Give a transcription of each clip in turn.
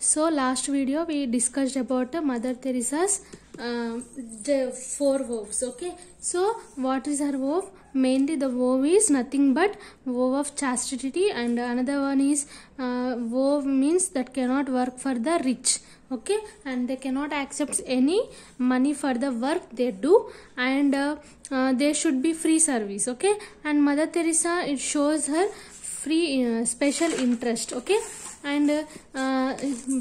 So last video we discussed about Mother Teresa's uh, the four woes. okay so what is her wove mainly the wove is nothing but wove of chastity and another one is uh, means that cannot work for the rich okay and they cannot accept any money for the work they do and uh, uh, they should be free service okay and mother teresa it shows her free uh, special interest okay and uh,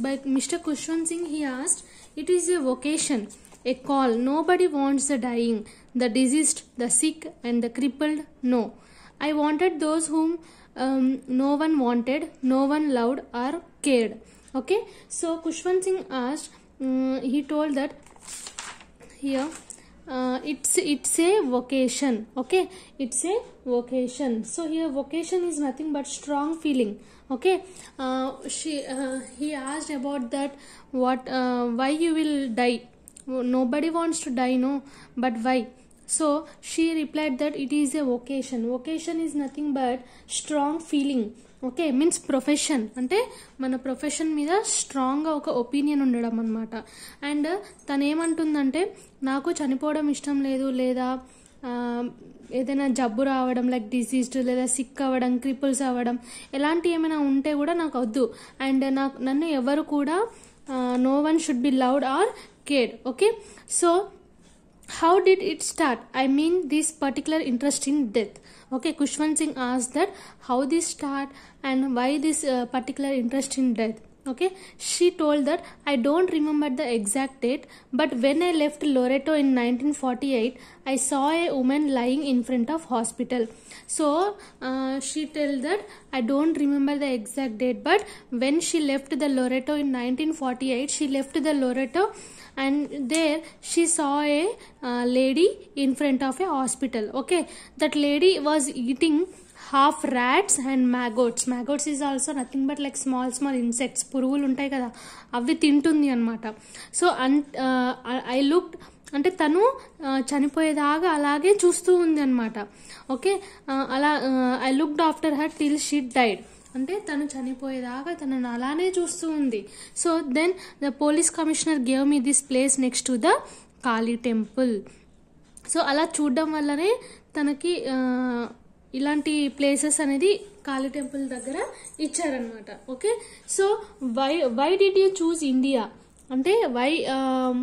by Mr. Kushwan Singh he asked it is a vocation a call nobody wants the dying the diseased the sick and the crippled no I wanted those whom um, no one wanted, no one loved or cared. Okay. So Kushwan Singh asked, um, he told that here uh, it's it's a vocation okay it's a vocation so here vocation is nothing but strong feeling okay uh, she uh, he asked about that what uh, why you will die nobody wants to die no but why so she replied that it is a vocation vocation is nothing but strong feeling okay means profession అంటే మన profession మీద స్ట్రాంగ్గా ఒక opinion ఉండడం అనమాట and తను ఏమంటుందంటే నాకు చనిపోవడం ఇష్టం లేదు లేదా ఏదైనా జబ్బు రావడం లైక్ డిసీజ్డ్ లేదా సిక్ అవ్వడం క్రిపుల్స్ అవ్వడం ఎలాంటి ఏమైనా ఉంటే కూడా నాకు వద్దు అండ్ నాకు నన్ను ఎవరు కూడా no one should be loved or cared okay so how did it start i mean this particular interest in death okay kushwant singh asked that how this start and why this uh, particular interest in death okay she told that i don't remember the exact date but when i left loreto in 1948 i saw a woman lying in front of hospital so uh, she told that i don't remember the exact date but when she left the loreto in 1948 she left the loreto and there she saw a uh, lady in front of a hospital okay that lady was eating half rats and maggots maggots is also nothing but like small small insects పురుగులు ఉంటాయి కదా అవి తింటుంది అనమాట so an I look అంటే తను చనిపోయేదాకా అలాగే చూస్తూ ఉంది అనమాట ఓకే అలా I looked after her till she died అంటే తను చనిపోయేదాకా తనను అలానే చూస్తూ ఉంది so then the police commissioner gave me this place next to the Kali temple so అలా చూడడం వల్లనే తనకి ఇలాంటి ప్లేసెస్ అనేది కాళీ టెంపుల్ దగ్గర ఇచ్చారనమాట okay so why why did you choose India అంటే వై um,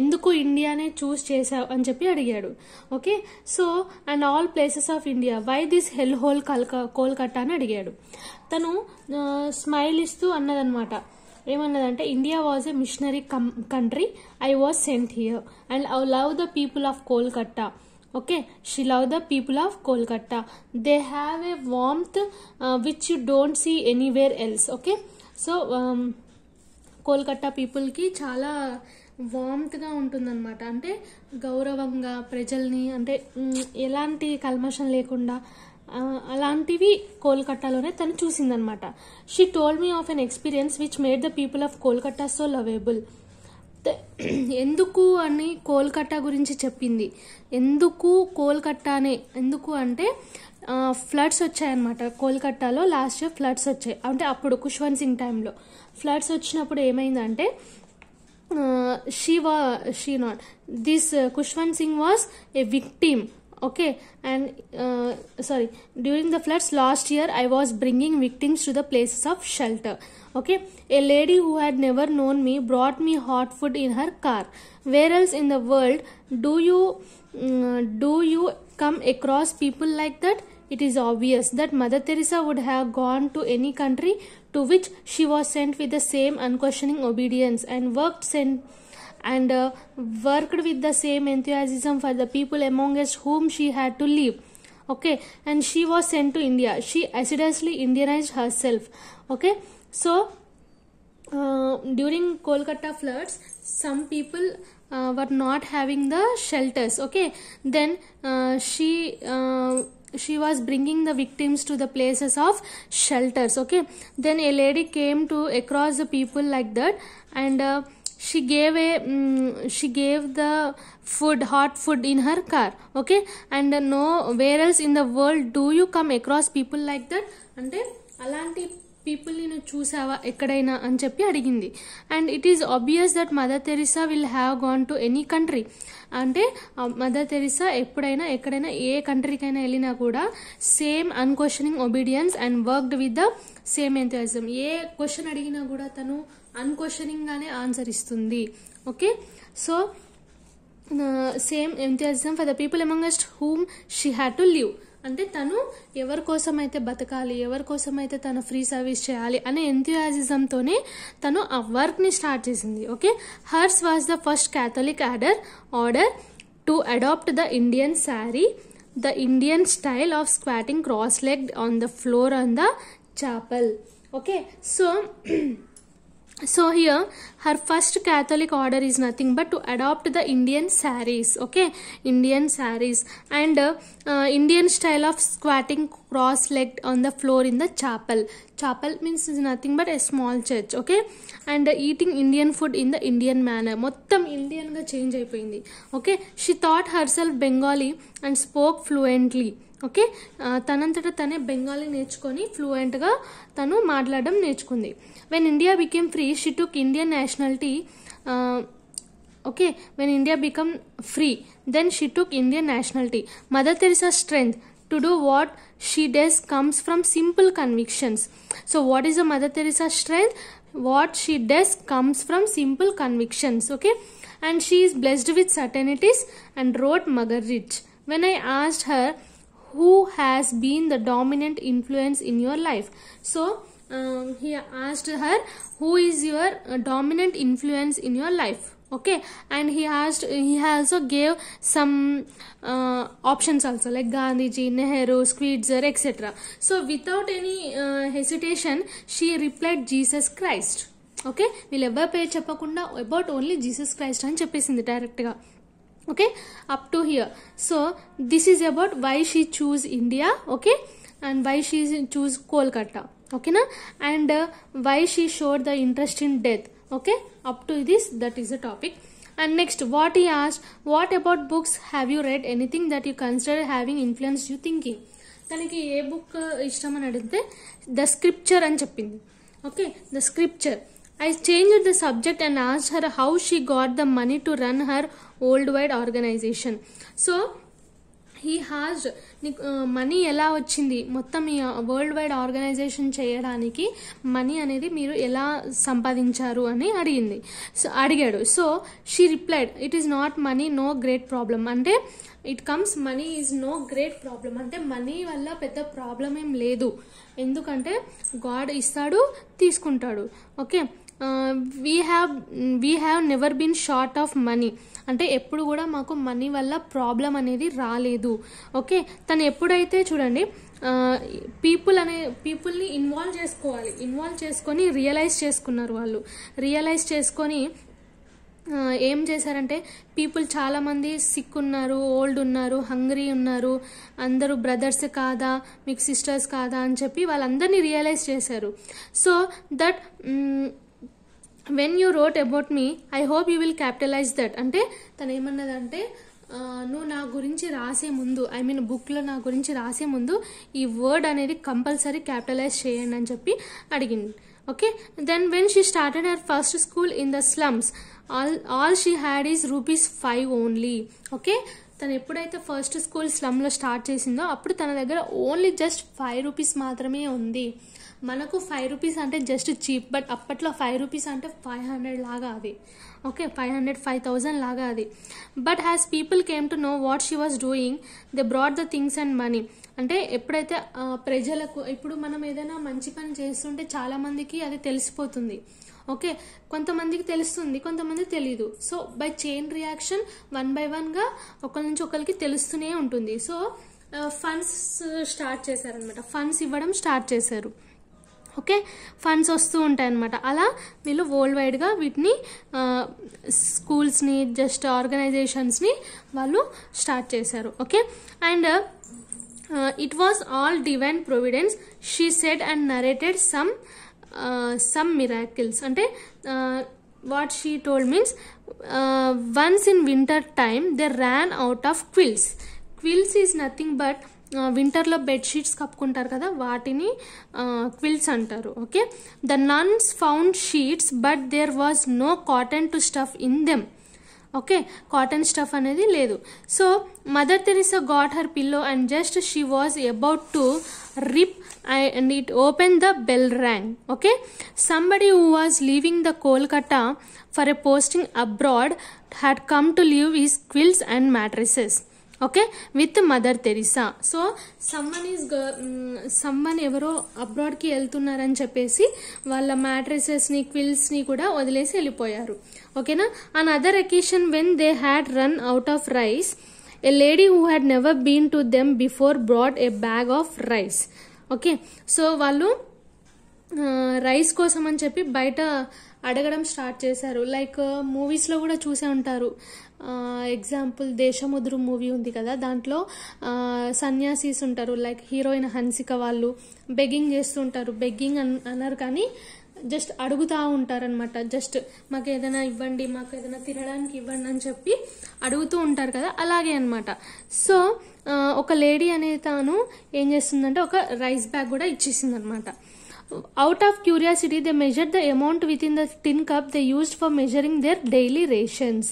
ఎందుకు ఇండియానే చూస్ చేశావు అని చెప్పి అడిగాడు okay so and all places of India why this hell hole కల్కా కోల్కట్టా అని అడిగాడు తను స్మైల్ ఇస్తూ అన్నదనమాట ఏమన్నదంటే India was a missionary come country I was sent here and I love the people of Kolkata okay she love the people of kolkata they have a warmth uh, which you don't see anywhere else okay so um, Kolkata పీపుల్కి చాలా వామ్త్గా ఉంటుందన్నమాట అంటే గౌరవంగా ప్రజల్ని అంటే ఎలాంటి కల్మషం లేకుండా అలాంటివి కోల్కట్టాలోనే తను చూసిందనమాట she told me of an experience which made the people of Kolkata so lovable ఎందుకు అని కోల్కట్టా గురించి చెప్పింది ఎందుకు కోల్కట్టానే ఎందుకు అంటే ఫ్లడ్స్ వచ్చాయన్నమాట కోల్కట్టాలో లాస్ట్ ఇయర్ ఫ్లడ్స్ వచ్చాయి అంటే అప్పుడు కుష్వంత్ సింగ్ టైంలో ఫ్లడ్స్ వచ్చినప్పుడు ఏమైందంటే she was she not this Kushwant Singh was a victim okay and uh, sorry during the floods last year i was bringing victims to the places of shelter okay a lady who had never known me brought me hot food in her car where else in the world do you um, do you come across people like that it is obvious that mother teresa would have gone to any country to which she was sent with the same unquestioning obedience and worked sent and uh, worked with the same enthusiasm for the people amongst whom she had to live okay and she was sent to india she assiduously indianized herself okay so uh, during kolkata floods some people uh, were not having the shelters okay then uh, she uh, she was bringing the victims to the places of shelters okay then a lady came to across the people like that and uh, she gave a she gave the food hot food in in her car okay and uh, in the world do you come across people like that అంటే అలాంటి పీపుల్ని నువ్వు చూసావా ఎక్కడైనా అని చెప్పి అడిగింది and it is obvious that mother Teresa will have gone to any country అంటే మదర్ తెరిసా ఎప్పుడైనా ఎక్కడైనా ఏ కంట్రీకైనా వెళ్ళినా కూడా same unquestioning obedience and worked with the same enthusiasm A question అడిగినా కూడా తను గానే ఆన్సర్ ఇస్తుంది okay so same enthusiasm for the people amongst whom she had to live అంటే తను ఎవరి కోసం అయితే బతకాలి ఎవరి కోసం అయితే తను ఫ్రీ సర్వీస్ చేయాలి అనే ఎంతూయాజిజంతోనే తను ఆ వర్క్ని స్టార్ట్ చేసింది okay hers was the first Catholic order order to adopt the Indian sari the Indian style of squatting cross leg on the floor on the chapel okay so so here her first Catholic order is nothing but to adopt the Indian saris okay Indian saris and Indian style of squatting cross leg on the floor in the chapel chapel means is nothing but a small church okay and eating Indian food in the Indian manner మొత్తం ఇండియన్గా change అయిపోయింది okay she thought herself Bengali and spoke fluently okay తనంతట తనే బెంగాలీ నేర్చుకొని ఫ్లూయెంట్గా తను మాట్లాడడం నేర్చుకుంది when India became free she took Indian nationality okay when India become free then she took Indian nationality Mother Teresa strength to do what she does comes from simple convictions so what is a Mother Teresa strength what she does comes from simple convictions okay and she is blessed with certainties and wrote Muggeridge when I asked her who has been the dominant influence in your life so um, he asked her who is your uh, dominant influence in your life okay and he asked he also gave some uh, options also like gandhiji nehru squeezer etc so without any uh, hesitation she replied jesus christ Okay, okay వీళ్ళు ఎవరి పేరు చెప్పకుండా about only Jesus Christ అని చెప్పేసింది డైరెక్ట్గా okay up to here so this is about why she choose india okay and why she choose kolkata okay na and uh, why she showed the interest in death okay up to this that is the topic and next what he asked what about books have you read anything that you consider having influenced you thinking తనకి ఏ book ఇష్టం అని అడిగితే the scripture అని చెప్పింది okay the scripture I changed the subject and asked her how she got the money to run her worldwide organization. So he has నీకు money ఎలా వచ్చింది మొత్తం ఈ వరల్డ్ వైడ్ ఆర్గనైజేషన్ చేయడానికి మనీ అనేది మీరు ఎలా సంపాదించారు అని అడిగింది సో అడిగాడు so she replied it is not money no great problem అంటే it comes money is no great problem అంటే మనీ వల్ల పెద్ద ప్రాబ్లం ఏం లేదు ఎందుకంటే గాడ్ ఇస్తాడు తీసుకుంటాడు okay we have we have never been short of money అంటే ఎప్పుడు కూడా మాకు మనీ వల్ల ప్రాబ్లం అనేది రాలేదు ఓకే తను ఎప్పుడైతే చూడండి పీపుల్ uh, అనే పీపుల్ని ఇన్వాల్వ్ చేసుకోవాలి ఇన్వాల్వ్ చేసుకొని రియలైజ్ చేసుకున్నారు వాళ్ళు రియలైజ్ చేసుకొని ఏం చేశారంటే పీపుల్ చాలామంది సిక్ ఉన్నారు ఓల్డ్ ఉన్నారు హంగ్రీ ఉన్నారు అందరూ బ్రదర్స్ కాదా మీకు సిస్టర్స్ కాదా అని చెప్పి వాళ్ళందరినీ రియలైజ్ చేశారు so that when you wrote about me I hope you will capitalise that అంటే తను ఏమన్నదంటే నువ్వు నా గురించి రాసే ముందు ఐ మీన్ బుక్లో నా గురించి రాసే ముందు ఈ వర్డ్ అనేది కంపల్సరీ క్యాపిటలైజ్ చేయండి అని చెప్పి అడిగింది okay then when she started her first school in the slums all all she had is rupees five only okay తను ఎప్పుడైతే ఫస్ట్ స్కూల్ స్లమ్లో స్టార్ట్ చేసిందో అప్పుడు తన దగ్గర ఓన్లీ జస్ట్ ఫైవ్ రూపీస్ మాత్రమే ఉంది మనకు ఫైవ్ రూపీస్ అంటే జస్ట్ చీప్ బట్ అప్పట్లో ఫైవ్ రూపీస్ అంటే ఫైవ్ హండ్రెడ్ లాగా అది okay five hundred five thousand లాగా అది but has people came to know what she was doing they brought the things and money అంటే ఎప్పుడైతే ప్రజలకు ఇప్పుడు మనం ఏదైనా మంచి పని చేస్తుంటే చాలామందికి అది తెలిసిపోతుంది ఓకే కొంతమందికి తెలుస్తుంది కొంతమంది తెలియదు so by chain reaction one by వన్గా ఒకరి నుంచి ఒకరికి తెలుస్తూనే ఉంటుంది సో ఫండ్స్ స్టార్ట్ చేశారనమాట ఫండ్స్ ఇవ్వడం స్టార్ట్ చేశారు ఓకే ఫండ్స్ వస్తూ ఉంటాయన్నమాట అలా వీళ్ళు వరల్డ్ వైడ్గా వీటిని స్కూల్స్ని జస్ట్ ఆర్గనైజేషన్స్ని వాళ్ళు స్టార్ట్ చేశారు okay and it was all divine providence she said and narrated some some miracles అంటే what she told means once in winter time they ran out of quilts quilts is nothing but వింటర్లో bedsheets కప్పుకుంటారు కదా వాటిని quilts అంటారు okay the nuns found sheets but there was no cotton to stuff in them okay cotton stuff అనేది లేదు so Mother Teresa got her pillow and just she was about to rip and it opened the bell rang. Okay, somebody who was leaving the Kolkata for a posting abroad had come to leave his quilts and mattresses. Okay with Mother Teresa so someone is someone ఎవరో అబ్రాడ్కి వెళ్తున్నారని చెప్పేసి వాళ్ళ మ్యాట్రెసెస్ని క్విల్స్ని కూడా వదిలేసి వెళ్ళిపోయారు ఓకేనా another occasion when they had run out of rice a lady who had never been to them before brought a bag of rice okay so వాళ్ళు rice కోసం అని చెప్పి బయట అడగడం స్టార్ట్ చేశారు లైక్ మూవీస్లో కూడా చూసే ఉంటారు ఎగ్జాంపుల్ దేశముద్రు మూవీ ఉంది కదా దాంట్లో సన్యాసీస్ ఉంటారు లైక్ హీరోయిన్ హన్సిక వాళ్ళు బెగ్గింగ్ చేస్తుంటారు బెగ్గింగ్ అన్నారు కానీ జస్ట్ అడుగుతూ ఉంటారనమాట జస్ట్ మాకు ఏదైనా ఇవ్వండి మాకు ఏదైనా తినడానికి ఇవ్వండి అని చెప్పి అడుగుతూ ఉంటారు కదా అలాగే అనమాట సో ఒక లేడీ అనే తాను ఏం చేస్తుందంటే ఒక రైస్ బ్యాగ్ కూడా ఇచ్చేసింది అనమాట Out of curiosity, they measured the amount within the tin cup they used for measuring their daily rations.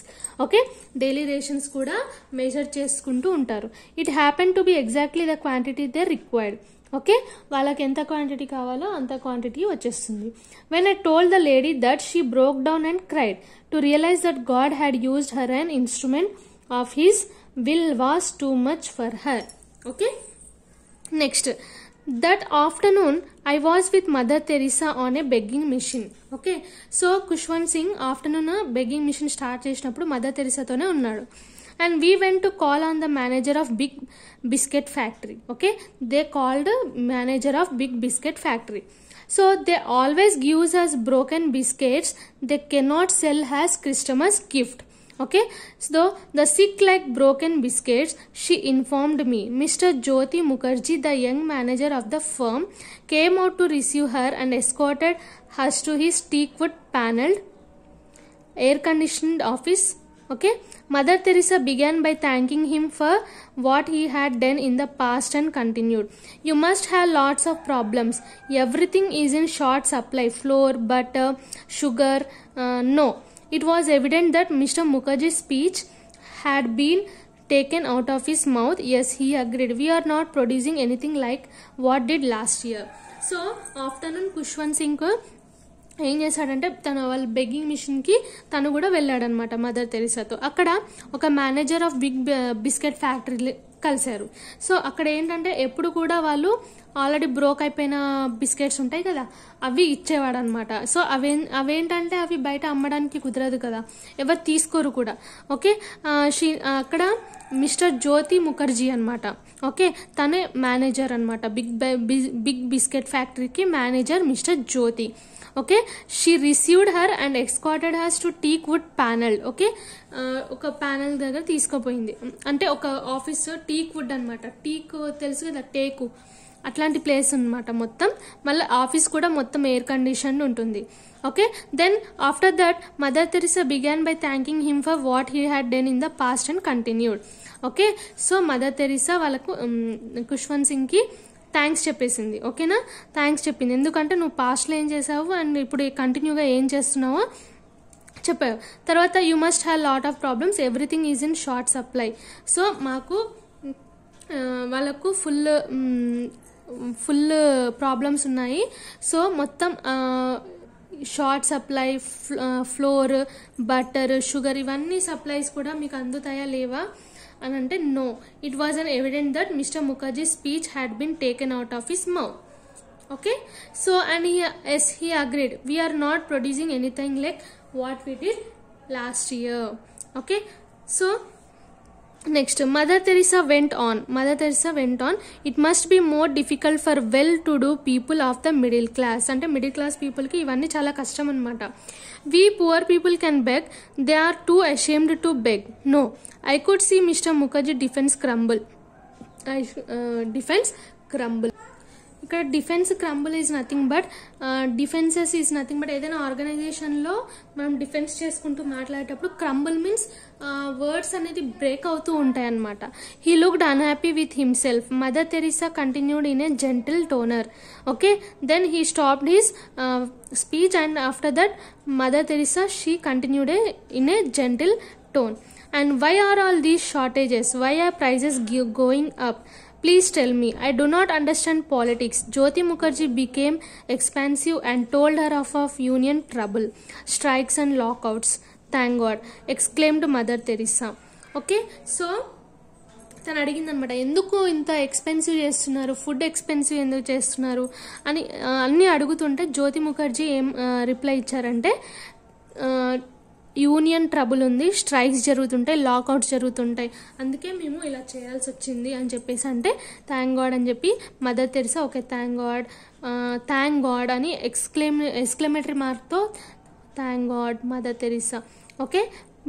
Okay daily rations కూడా మెజర్ చేసుకుంటూ ఉంటారు it happen to be exactly the quantity they required okay వాళ్ళకి ఎంత quantity కావాలో అంత quantity వచ్చేస్తుంది when I told the lady that she broke down and cried to realise that God had used her an instrument of his will was too much for her okay next that afternoon I was with Mother Teresa on a begging mission okay so Kushwant Singh afternoon begging mission start చేసినప్పుడు మదర్ తెరిసాతోనే ఉన్నాడు and we went to call on the manager of big biscuit factory okay they called manager of big biscuit factory so they always gives us broken biscuits they cannot sell has Christmas gift Okay. So the sick like broken biscuits, she informed me. Mr. Jyoti Mukherjee, the young manager of the firm, came out to receive her and escorted her to his teakwood paneled air conditioned office. Okay. Mother Teresa began by thanking him for what he had done in the past and continued. You must have lots of problems. Everything is in short supply flour, butter, sugar. Uh, no. It was evident that Mr. Mukherjee's speech had been taken out of his mouth. Yes, he agreed. We are not producing anything like what did last year. So afternoon Kushwant Singh ఏం చేశాడంటే తన వాళ్ళ begging మిషన్కి తను కూడా వెళ్ళాడనమాట mother తెరిసాతో అక్కడ ఒక manager of big biscuit factory కలిశారు సో అక్కడ ఏంటంటే ఎప్పుడు కూడా వాళ్ళు ఆల్రెడీ బ్రోక్ అయిపోయిన బిస్కెట్స్ ఉంటాయి కదా అవి ఇచ్చేవాడు అనమాట సో అవే అవేంటంటే అవి బయట అమ్మడానికి కుదరదు కదా ఎవరు తీసుకోరు కూడా ఓకే షీ అక్కడ మిస్టర్ జ్యోతి ముఖర్జీ అనమాట ఓకే తనే మేనేజర్ అనమాట బిగ్ బిగ్ బిస్కెట్ ఫ్యాక్టరీకి manager Mr Jyoti okay she received her and escorted hers to teak wood panel okay ఒక ప్యానల్ దగ్గర తీసుకుపోయింది అంటే ఒక ఆఫీస్ టీక్ వుడ్ అనమాట టీక్ తెలుసు కదా టేకు అట్లాంటి ప్లేస్ అనమాట మొత్తం మళ్ళీ ఆఫీస్ కూడా మొత్తం ఎయిర్ కండిషన్ ఉంటుంది okay then after that mother Teresa began by thanking him for what he had done in the past and continued okay so Mother Teresa వాళ్ళకు కుష్వంత్ సింగ్కి థ్యాంక్స్ చెప్పేసింది ఓకేనా థ్యాంక్స్ చెప్పింది ఎందుకంటే నువ్వు పాస్ట్లో ఏం చేసావు అండ్ ఇప్పుడు కంటిన్యూగా ఏం చేస్తున్నావో చెప్పావు తర్వాత you must have lot of problems everything is in short supply so మాకు వాళ్ళకు ఫుల్ ఫుల్ ప్రాబ్లమ్స్ ఉన్నాయి సో మొత్తం short supply flour butter sugar ఇవన్నీ సప్లైస్ కూడా మీకు అందుతాయా లేవా అని అంటే no it was an evident that Mr Mukherjee speech had been taken out of his mouth okay so and he yes he agreed we are not producing anything like what we did last year okay so next mother Teresa went on mother Teresa went on it must be more difficult for well to do people of the middle class అంటే middle class పీపుల్కి ఇవన్నీ చాలా కష్టం అనమాట we poor people can beg they are too ashamed to beg no I could see mister Mukherjee defence crumble I defence crumble ఇక్కడ defence crumble is nothing but defences is nothing but ఏదైనా ఆర్గనైజేషన్లో మనం defence చేసుకుంటూ మాట్లాడేటప్పుడు crumble means words అనేది break అవుతూ ఉంటాయన్నమాట he looked unhappy with himself mother Teresa continued in a gentle tone okay then he stopped his speech and after that mother Teresa she continued a in a gentle tone and why are all these shortages why are prices going up please tell me I do not understand politics Jyoti Mukherjee became expansive and told her of of union trouble strikes and lockouts thank God exclaimed mother Teresa okay so తను అడిగింది అనమాట ఎందుకు ఇంత expensive చేస్తున్నారు food expensive ఎందుకు చేస్తున్నారు అని అన్నీ అడుగుతుంటే జ్యోతి ముఖర్జీ ఏం రిప్లై ఇచ్చారంటే యూనియన్ ట్రబుల్ ఉంది స్ట్రైక్స్ జరుగుతుంటాయి లాకౌట్స్ జరుగుతుంటాయి అందుకే మేము ఇలా చేయాల్సి వచ్చింది అని చెప్పేసి అంటే థ్యాంక్ గాడ్ అని చెప్పి mother Teresa okay thank God thank God అని ఎక్స్క్లెమ్ ఎక్స్క్లెమేటరీ మార్క్తో thank God mother Teresa okay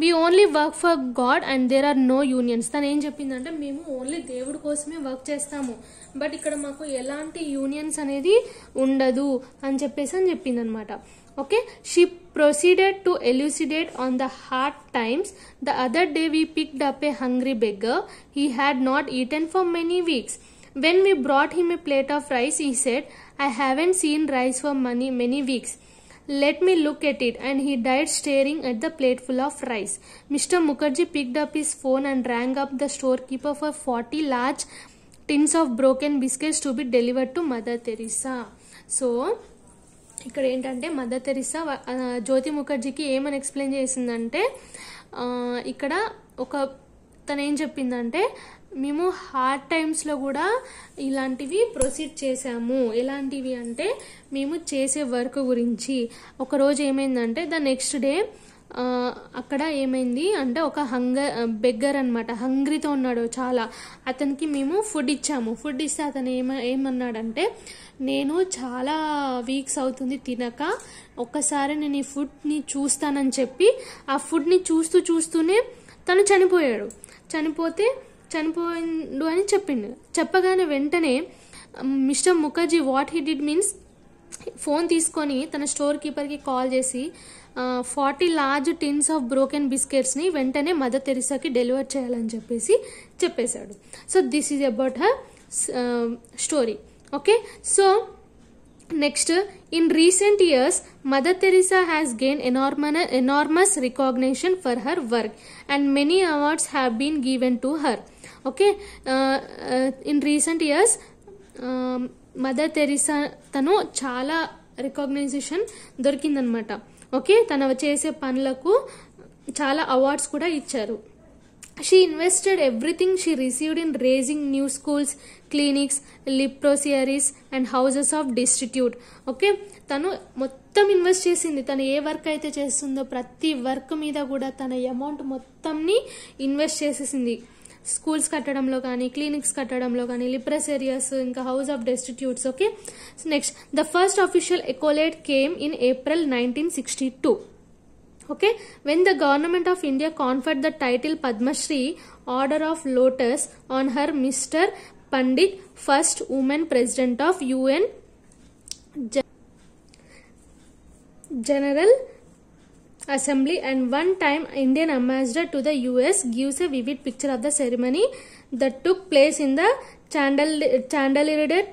we only work for God and there are no unions తను ఏం చెప్పిందంటే మేము ఓన్లీ దేవుడి కోసమే వర్క్ చేస్తాము బట్ ఇక్కడ మాకు ఎలాంటి యూనియన్స్ అనేది ఉండదు అని చెప్పేసి అని చెప్పింది అనమాట okay she proceeded to elucidate on the hard times the other day we picked up a hungry beggar he had not eaten for many weeks when we brought him a plate of rice he said I haven't seen rice for many many weeks Let me look at it. And he died staring at the plateful of rice. Mr. Mukherjee picked up his phone and rang up the storekeeper for 40 large tins of broken biscuits to be deliver to mother Teresa so ఇక్కడ ఏంటంటే mother Teresa జ్యోతి ముఖర్జీకి ఏమని explain చేసిందంటే ఇక్కడ ఒక తను ఏం చెప్పిందంటే మేము హార్డ్ టైమ్స్లో కూడా ఇలాంటివి ప్రొసీడ్ చేసాము ఎలాంటివి అంటే మేము చేసే వర్క్ గురించి ఒకరోజు ఏమైందంటే ద నెక్స్ట్ డే అక్కడ ఏమైంది అంటే ఒక హంగర్ బెగ్గర్ అనమాట హంగ్రీతో ఉన్నాడు చాలా అతనికి మేము ఫుడ్ ఇచ్చాము ఫుడ్ ఇస్తే అతను ఏమ ఏమన్నాడంటే నేను చాలా వీక్స్ అవుతుంది తినక ఒక్కసారి నేను ఈ ఫుడ్ని చూస్తానని చెప్పి ఆ ఫుడ్ని చూస్తూ చూస్తూనే తను చనిపోయాడు చనిపోతే చనిపోయిండు అని చెప్పిండు చెప్పగానే వెంటనే mister Mukherjee what he did means phone తీసుకొని తన స్టోర్ కీపర్కి కాల్ చేసి forty large tins of broken బిస్కెట్స్ని వెంటనే మదర్ తెరిసాకి డెలివర్ చేయాలని చెప్పేసి చెప్పేశాడు so this is about her story okay so next in recent years mother Teresa has gain enormous enormous recognition for her work and many awards have been given to her okay in recent years mother Teresa తను చాలా recognition దొరికిందనమాట okay తను చేసే పనులకు చాలా awards కూడా ఇచ్చారు she invested everything she received in raising new schools clinics leprosaries and houses of destitute okay తను మొత్తం ఇన్వెస్ట్ చేసింది తను ఏ వర్క్ అయితే చేస్తుందో ప్రతి వర్క్ మీద కూడా తన అమౌంట్ మొత్తంని ఇన్వెస్ట్ చేసేసింది స్కూల్స్ కట్టడంలో కానీ క్లినిక్స్ కట్టడంలో కానీ లిప్రస్ ఏరియాస్ ఇంకా house of destitutes okay next the first official accolade came in April nineteen sixty two okay when the government of India conferred the title Padmashri order of lotus on her mister Pandit first women president of UN general assembly and one time Indian ambassador to the US gives a vivid picture of the ceremony that took place in the chandelier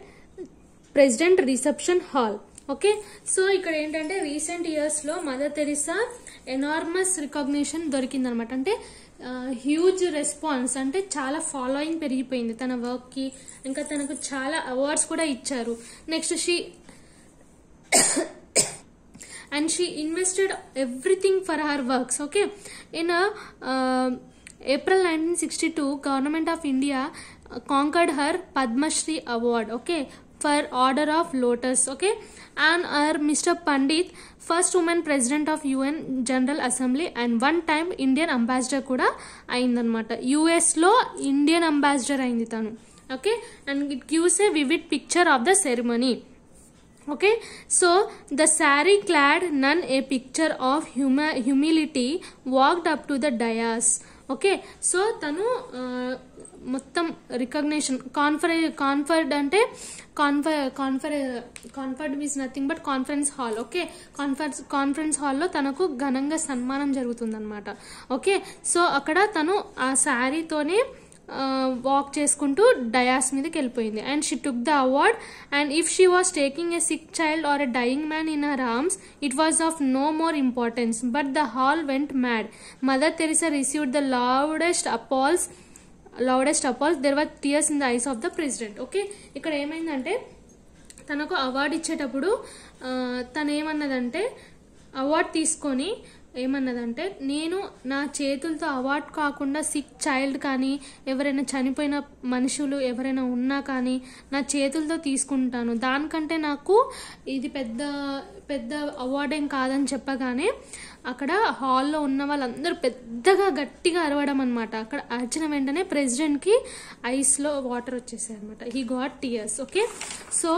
president reception hall okay so ఇక్కడ ఏంటంటే recent ఇయర్స్లో mother Teresa enormous recognition దొరికిందనమాట అంటే huge response అంటే చాలా following పెరిగిపోయింది తన వర్క్కి ఇంకా తనకు చాలా అవార్డ్స్ కూడా ఇచ్చారు next she and she invested everything for her works okay in April nineteen sixty two government of India conferred her Padmashri award okay for order of lotus okay and or mister Pandit first women president of UN general assembly and one time Indian ambassador కూడా అయిందనమాట యుఎస్లో Indian ambassador అయింది తను okay and it gives a vivid picture of the ceremony okay so the sari Claude none a picture of huma humility walked up to the dais okay so తను మొత్తం recognition confer conferred అంటే confer confer conferred means nothing but conference hall okay conference కాన్ఫరెన్స్ హాల్లో తనకు ఘనంగా సన్మానం జరుగుతుందనమాట okay so అక్కడ తను ఆ శారీతోనే వాక్ చేసుకుంటూ డయాస్ మీదకి వెళ్ళిపోయింది and she took the award and if she was taking a sick child or a dying man in her arms it was of no more importance but the hall went mad mother Teresa received the loudest applause loudest applause there were tears in the eyes of the president okay ఇక్కడ ఏమైందంటే తనకు award ఇచ్చేటప్పుడు తను ఏమన్నదంటే award తీసుకొని ఏమన్నదంటే నేను నా చేతులతో award కాకుండా సిక్ చైల్డ్ కానీ ఎవరైనా చనిపోయిన మనుషులు ఎవరైనా ఉన్నా కానీ నా చేతులతో తీసుకుంటాను దానికంటే నాకు ఇది పెద్ద పెద్ద అవార్డేం కాదని చెప్పగానే అక్కడ హాల్లో ఉన్న వాళ్ళందరూ పెద్దగా గట్టిగా అరవడం అనమాట అక్కడ అరిచిన వెంటనే ప్రెసిడెంట్కి ఐస్లో వాటర్ వచ్చేసాయి అనమాట he got tears okay so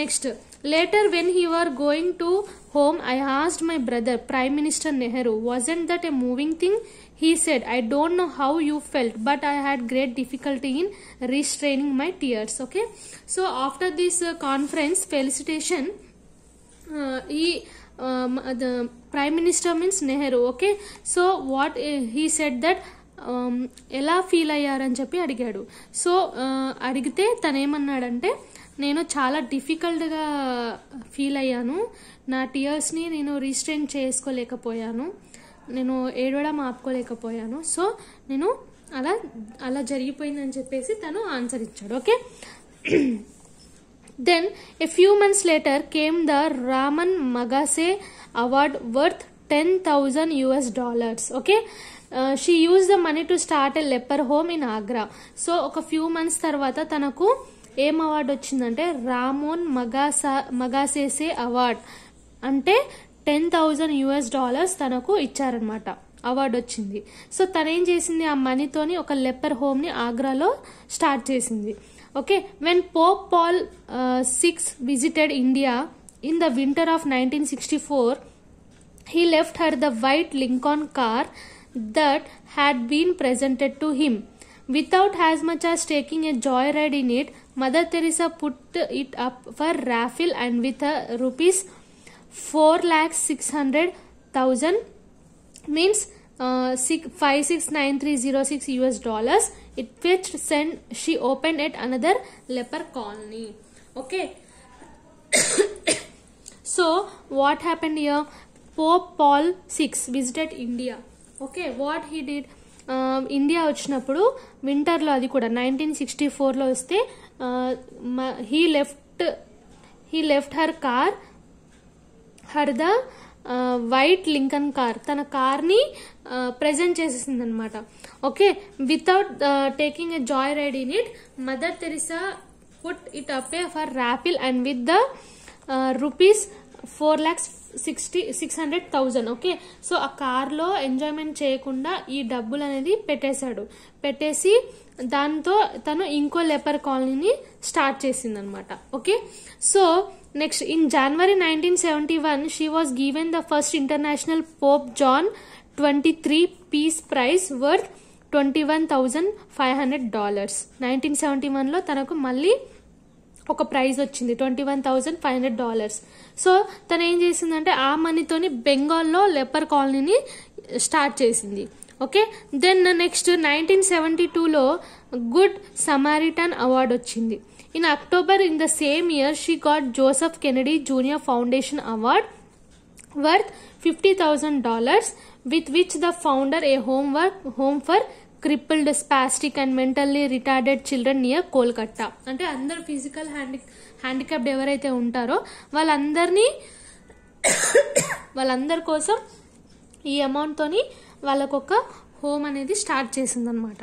next later when he are going to home I asked my brother prime minister Nehru wasn't that a moving thing he said I don't know how you felt but I had great difficulty in restraining my tears okay so after this conference felicitation ఈ prime minister means Nehru okay so what he said that ఎలా feel అయ్యారని చెప్పి అడిగాడు so uh, అడిగితే తనేమన్నాడంటే నేను చాలా డిఫికల్ట్గా feel అయ్యాను నా టీయర్స్ని నేను రీస్ట్రెయిన్ చేసుకోలేకపోయాను నేను ఏడవడం ఆపుకోలేకపోయాను సో నేను అలా అలా జరిగిపోయిందని చెప్పేసి తను ఆన్సర్ ఇచ్చాడు okay a few months later came the Ramon Magsaysay award worth ten thousand US dollars okay she use the money to start a leper home in Agra so ఒక ఫ్యూ మంత్స్ తర్వాత తనకు ఏం అవార్డు వచ్చిందంటే Ramon Magsaysay Magsaysay award అంటే ten thousand US dollars తనకు ఇచ్చారనమాట award వచ్చింది so తనేం చేసింది ఆ మనీతోని ఒక లెప్పర్ హోమ్ని ఆగ్రాలో స్టార్ట్ చేసింది Okay, when Pope Paul uh, VI visited India in the winter of 1964, he left her the white Lincoln car that had been presented to him. Without as much as taking a joyride in it, Mother Teresa put it up for raffle and with a rupees 4 lakh 600,000 means uh, 569306 US dollars it which send she open at another leper colony okay so what happened year Pope Paul six visited India okay what he did India వచ్చినప్పుడు వింటర్లో అది కూడా nineteen sixty ఫోర్లో వస్తే he left he left her car her the white Lincoln car తన కార్ని present చేసేసింది అనమాట ఓకే without taking a joy ride in it mother Teresa put it up for raffle and with the rupees four lakhs sixty six hundred thousand okay so ఆ కార్లో enjoyment చేయకుండా ఈ డబ్బులు అనేది పెట్టేశాడు పెట్టేసి దాంతో తను ఇంకో లెపర్ కాలనీని స్టార్ట్ చేసింది అనమాట okay so next in January nineteen seventy one she was given the first international Pope John twenty three peace prize worth twenty one thousand five hundred dollars nineteen seventy వన్లో తనకు మళ్ళీ ఒక prize వచ్చింది twenty one thousand five hundred dollars so తను ఏం చేసిందంటే ఆ మనీతోని బెంగాల్లో లెపర్ కాలనీని స్టార్ట్ చేసింది okay then next nineteen seventy టూలో గుడ్ సమారిటన్ అవార్డు వచ్చింది in October in the same year she year, she Kennedy junior foundation award worth fifty thousand dollars with which the founder a home work home for crippled spastic and mentally retarded children near Kolkata అంటే అందరు physical హ్యాండి handicapped ఎవరైతే ఉంటారో వాళ్ళందరినీ వాళ్ళందరి కోసం ఈ అమౌంట్తోని వాళ్ళకొక home అనేది స్టార్ట్ చేసిందనమాట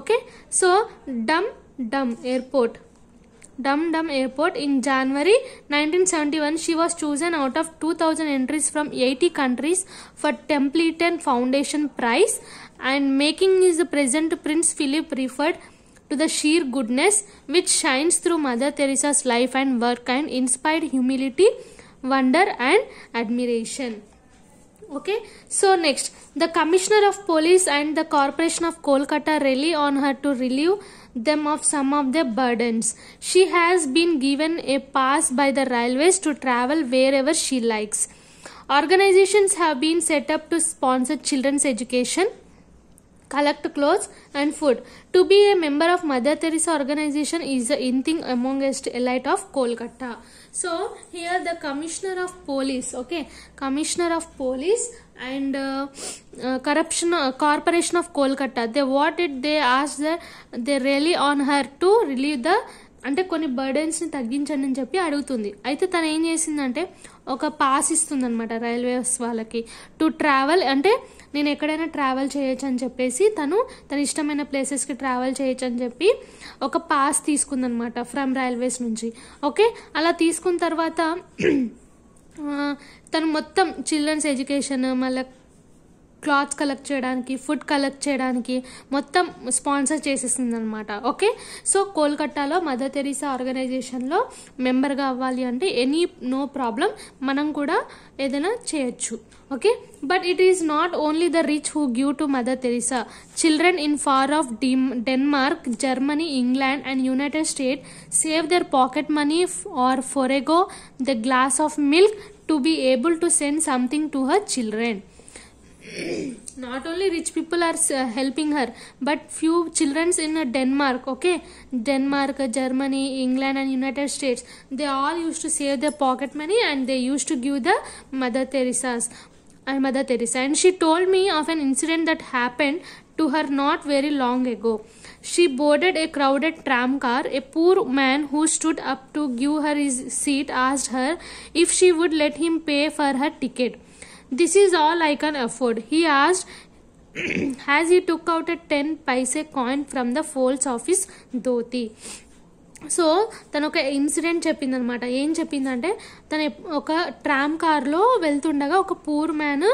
okay so Dum Dum airport Dum Dum Airport in January 1971. She was chosen out of 2000 entries from 80 countries for Templeton Foundation Prize and making his present Prince Philip referred to the sheer goodness which shines through Mother Teresa's life and work and inspired humility, wonder and admiration okay so next the commissioner of police and the corporation of kolkata rally on her to relieve them of some of their burdens. She has been given a pass by the railways to travel wherever she likes. Organizations have been set up to sponsor children's education, collect clothes and food. To be a member of Mother Teresa organization is the in thing amongst elite of Kolkata. So here the commissioner of police, okay, commissioner of police and uh, uh, corruption uh, corporation of Kolkata. They what did they ask that they really on her to relieve the అంటే కొన్ని బర్డెన్స్ని తగ్గించండి అని చెప్పి అడుగుతుంది అయితే తను ఏం చేసిందంటే ఒక పాస్ ఇస్తుందనమాట రైల్వేస్ వాళ్ళకి టు ట్రావెల్ అంటే నేను ఎక్కడైనా ట్రావెల్ చేయొచ్చు అని చెప్పేసి తను తన ఇష్టమైన ప్లేసెస్కి ట్రావెల్ చేయొచ్చు అని చెప్పి ఒక పాస్ తీసుకుందనమాట ఫ్రమ్ రైల్వేస్ నుంచి ఓకే అలా తీసుకున్న తర్వాత తను మొత్తం చిల్డ్రన్స్ ఎడ్యుకేషన్ మళ్ళీ క్లాత్స్ కలెక్ట్ చేయడానికి ఫుడ్ కలెక్ట్ చేయడానికి మొత్తం స్పాన్సర్ చేసేసింది అనమాట ఓకే సో కోల్కట్టాలో మదర్ తెరీసా ఆర్గనైజేషన్లో మెంబర్గా అవ్వాలి అంటే ఎనీ నో ప్రాబ్లం మనం కూడా ఏదైనా చేయొచ్చు okay but it is not only the rich who give to mother Teresa children in far off dim Denmark Germany England and United State save their pocket money or forego the glass of milk to be able to send something to her children not only rich people are uh, helping her but few children in uh, denmark okay denmark uh, germany england and united states they all used to save their pocket money and they used to give the mother teresa's and mother teresa and she told me of an incident that happened to her not very long ago she boarded a crowded tram car. A poor man who stood up to give her his seat asked her if she would let him pay for her ticket. This is all I can afford, he asked as he took out a 10 paise coin from the folds of his dhoti. సో తను ఒక incident చెప్పిందనమాట ఏం చెప్పిందంటే తను ఒక tram కార్లో వెళ్తుండగా ఒక పూర్ మ్యాన్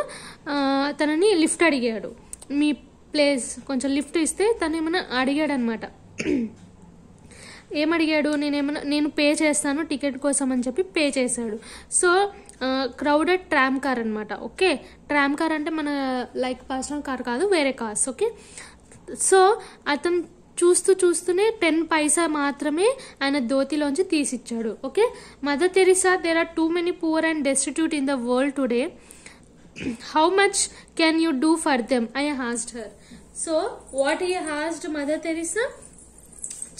తనని లిఫ్ట్ అడిగాడు మీ ప్లేస్ కొంచెం లిఫ్ట్ ఇస్తే తను ఏమైనా అడిగాడనమాట ఏమడిగాడు నేనేమన్నా నేను పే చేస్తాను టికెట్ కోసం అని చెప్పి పే చేశాడు సో క్రౌడెడ్ ట్రామ్ కార్ అనమాట ఓకే ట్రామ్ కార్ అంటే మన లైక్ పర్సనల్ కార్ కాదు వేరే కార్స్ ఓకే సో అతను చూస్తూ చూస్తూనే టెన్ పైసా మాత్రమే ఆయన దోతిలోంచి తీసిచ్చాడు okay mother Teresa there are too many poor and destitute in the world today how much can you do for them I asked her so what he asked mother Teresa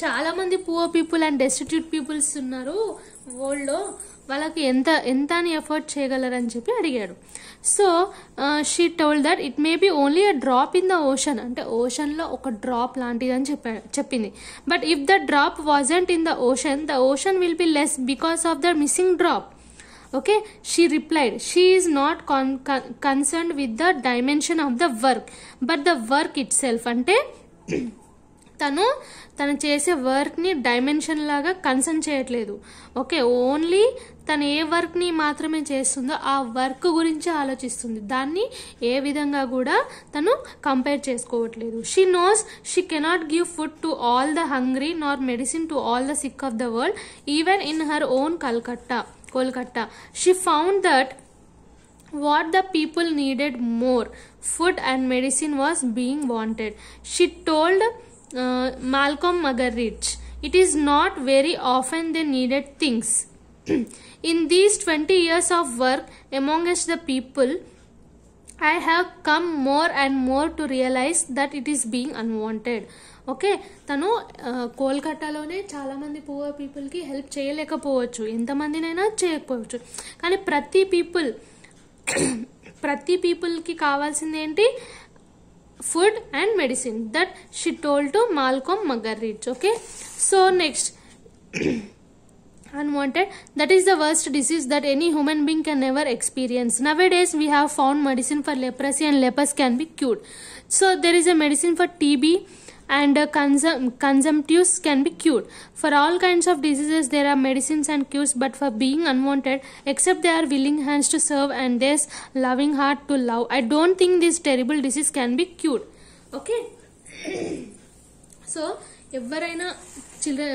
చాలామంది poor people and destitute peoples ఉన్నారు వరల్డ్లో వాళ్ళకి ఎంత ఎంత అని effort చేయగలరని చెప్పి అడిగాడు so she told that it may be only a drop in the ocean అంటే ఓషన్లో ఒక డ్రాప్ లాంటిది అని చెప్పా చెప్పింది but if the drop wasn't in the ocean the ocean will be less because of the missing drop okay she replied she is not con concerned with the dimension of the work but the work itself అంటే తను తను చేసే వర్క్ని dimension లాగా concern చేయట్లేదు okay only తను ఏ వర్క్ని మాత్రమే చేస్తుందో ఆ వర్క్ గురించి ఆలోచిస్తుంది దాన్ని ఏ విధంగా కూడా తను కంపేర్ చేసుకోవట్లేదు she knows she cannot give food to all the hungry nor medicine to all the sick of the world even in her own Calcutta Kolkata she found that what the people needed more food and medicine was being wanted she told Malcolm Muggeridge it is not very often the needed things in these twenty years of work amongst the people I have come more and more to realise that it is being unwanted okay తను uh, కోల్కతాలోనే చాలామంది poor పీపుల్కి help చేయలేకపోవచ్చు ఎంతమందినైనా చేయకపోవచ్చు కానీ ప్రతి people ప్రతి పీపుల్కి కావాల్సింది ఏంటి food and medicine that she told to Malcolm Muggeridge okay so next unwanted that is the worst disease that any human being can ever experience nowadays we have found medicine for leprosy and lepers can be cured so there is a medicine for TB and uh, consum- consumptives can be cured. For all kinds of diseases, there are medicines and cures, but for being unwanted, except there are willing hands to serve and there's loving heart to love. I don't think this terrible disease can be cured. Okay? So ఎవరైనా children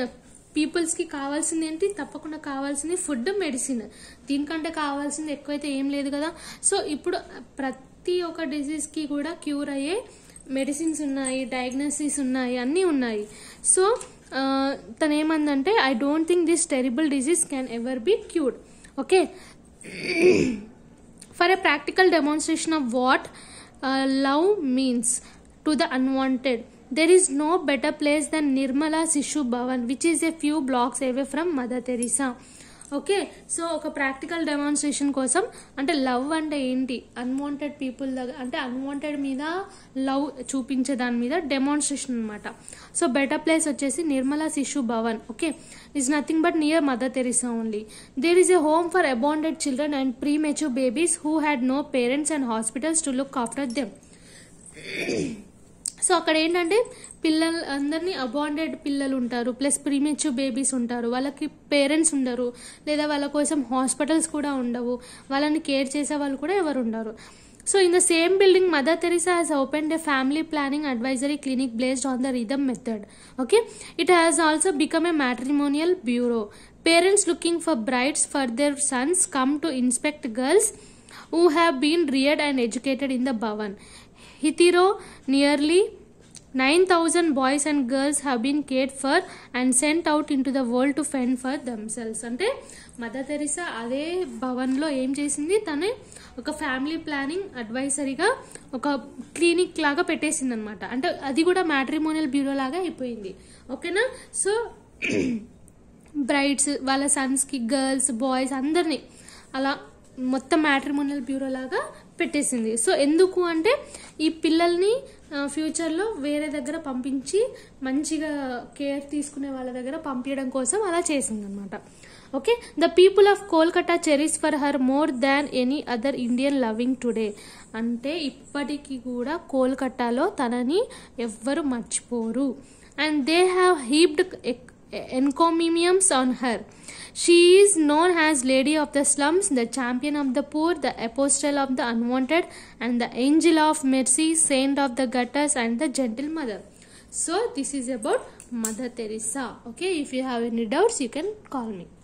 పీపుల్స్కి కావాల్సింది ఏంటి తప్పకుండా కావాల్సింది food medicine దీనికంటే కావాల్సింది ఎక్కువైతే ఏం లేదు కదా సో ఇప్పుడు ప్రతి ఒక్క డిసీజ్కి కూడా క్యూర్ అయ్యే మెడిసిన్స్ ఉన్నాయి డయాగ్నోసిస్ ఉన్నాయి అన్నీ ఉన్నాయి సో తను ఏమందంటే I don't think this terrible disease can ever be cured okay for a practical demonstration of what love means to the unwanted there is no better place than Nirmala Shishu Bhavan which is a few blocks away from Mother Teresa okay so ఒక practical demonstration కోసం అంటే love అంటే ఏంటి unwanted people దగ్గర అంటే unwanted మీద love చూపించే దాని మీద డెమాన్స్ట్రేషన్ అనమాట సో బెటర్ ప్లేస్ వచ్చేసి Nirmala Shishu Bhavan okay is nothing but near Mother Teresa only there is a home for abandoned children and premature babies who had no parents and hospitals to look after them so అక్కడ ఏంటంటే పిల్లలు అందరినీ abandoned పిల్లలు ఉంటారు plus premature babies ఉంటారు వాళ్ళకి parents ఉండరు లేదా వాళ్ళ కోసం హాస్పిటల్స్ కూడా ఉండవు వాళ్ళని కేర్ చేసే వాళ్ళు కూడా ఎవరు ఉండరు so in the same building Mother Teresa has open a family planning advisory clinic based on the rhythm method okay it has also become a matrimonial bureau parents looking for brides for their sons come to inspect girls who have been reared and educated in the Bhavan hitherto nearly 9,000 boys and girls have been for and sent out out the world to to for for cells అంటే Mother Teresa అదే భవన్లో ఏం చేసింది తను ఒక family planning అడ్వైజరీగా ఒక clinic లాగా పెట్టేసింది అనమాట అంటే అది కూడా మ్యాట్రిమోనియల్ బ్యూరో లాగా అయిపోయింది ఓకేనా సో బ్రైడ్స్ వాళ్ళ సన్స్కి గర్ల్స్ బాయ్స్ అందరినీ అలా మొత్తం మ్యాట్రిమోనియల్ బ్యూరో లాగా పెట్టేసింది సో ఎందుకు అంటే ఈ పిల్లల్ని ఫ్యూచర్లో వేరే దగ్గర పంపించి మంచిగా కేర్ తీసుకునే వాళ్ళ దగ్గర పంపించడం కోసం అలా చేసిందనమాట okay the people of Kolkata cherish for her more than any other Indian living today అంటే ఇప్పటికీ కూడా కోల్కట్టాలో తనని ఎవ్వరు మర్చిపోరు and they have heaped encomiums on her. She is known as Lady of the Slums, the Champion of the Poor, the Apostle of the Unwanted, and the Angel of Mercy, Saint of the Gutters, and the Gentle Mother. So, this is about Mother Teresa. Okay, if you have any doubts, you can call me.